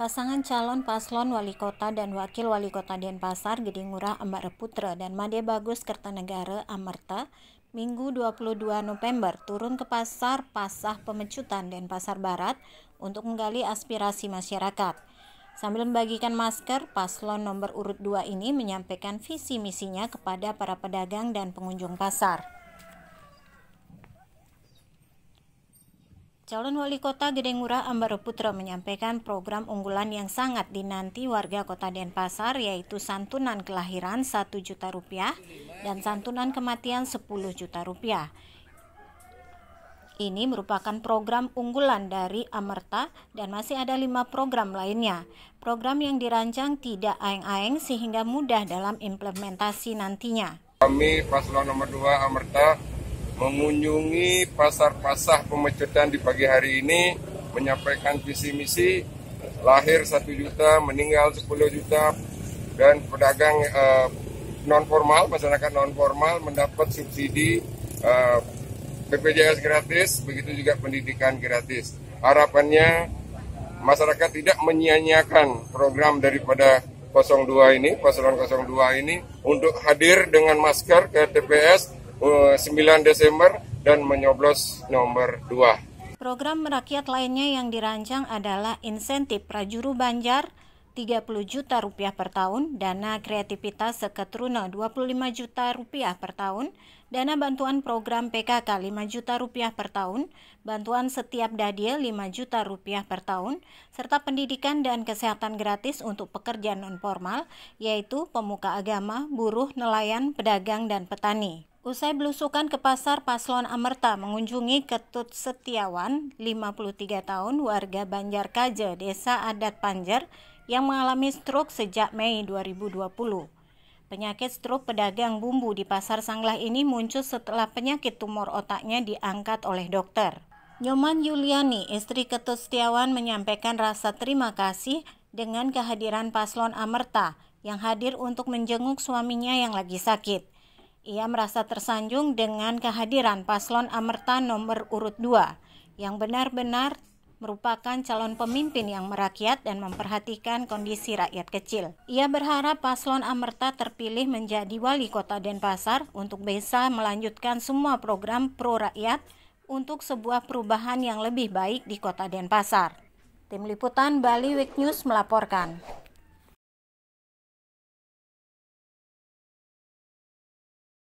Pasangan calon paslon wali kota dan wakil wali kota Denpasar Gede Ngurah Ambar Putra dan Made Bagus Kertanegara Amerta Minggu 22 November turun ke pasar Pasah Pemecutan Denpasar Barat untuk menggali aspirasi masyarakat. Sambil membagikan masker, paslon nomor urut 2 ini menyampaikan visi misinya kepada para pedagang dan pengunjung pasar. Calon wali kota Gede Ngurah Ambaro Putra menyampaikan program unggulan yang sangat dinanti warga kota Denpasar yaitu santunan kelahiran 1 juta rupiah dan santunan kematian 10 juta rupiah. Ini merupakan program unggulan dari Amerta dan masih ada lima program lainnya. Program yang dirancang tidak aeng-aeng sehingga mudah dalam implementasi nantinya. Kami paslon nomor 2 Amerta mengunjungi pasar-pasar pemecutan di pagi hari ini, menyampaikan visi misi lahir 1 juta, meninggal 10 juta, dan pedagang eh, non formal, masyarakat non formal mendapat subsidi eh, BPJS gratis, begitu juga pendidikan gratis. Harapannya masyarakat tidak menyia-nyiakan program daripada 02 ini, paslon 02 ini untuk hadir dengan masker ke TPS 9 eh, Desember dan menyoblos nomor 2. Program merakyat lainnya yang dirancang adalah insentif prajuru Banjar 30 juta rupiah per tahun, dana kreativitas seketruna 25 juta rupiah per tahun, dana bantuan program PKK 5 juta rupiah per tahun, bantuan setiap dadil 5 juta rupiah per tahun, serta pendidikan dan kesehatan gratis untuk pekerja non formal, yaitu pemuka agama, buruh, nelayan, pedagang, dan petani. Usai belusukan ke pasar, Paslon Amerta mengunjungi Ketut Setiawan, 53 tahun, warga Banjar Banjarkaje, Desa Adat Panjer, yang mengalami stroke sejak Mei 2020. Penyakit stroke pedagang bumbu di Pasar Sanglah ini muncul setelah penyakit tumor otaknya diangkat oleh dokter. Nyoman Yuliani, istri Ketut Setiawan menyampaikan rasa terima kasih dengan kehadiran paslon Amerta yang hadir untuk menjenguk suaminya yang lagi sakit. Ia merasa tersanjung dengan kehadiran paslon Amerta nomor urut 2 yang benar-benar merupakan calon pemimpin yang merakyat dan memperhatikan kondisi rakyat kecil. Ia berharap paslon Amerta terpilih menjadi wali kota Denpasar untuk bisa melanjutkan semua program pro rakyat untuk sebuah perubahan yang lebih baik di kota Denpasar. Tim Liputan Bali Week News melaporkan.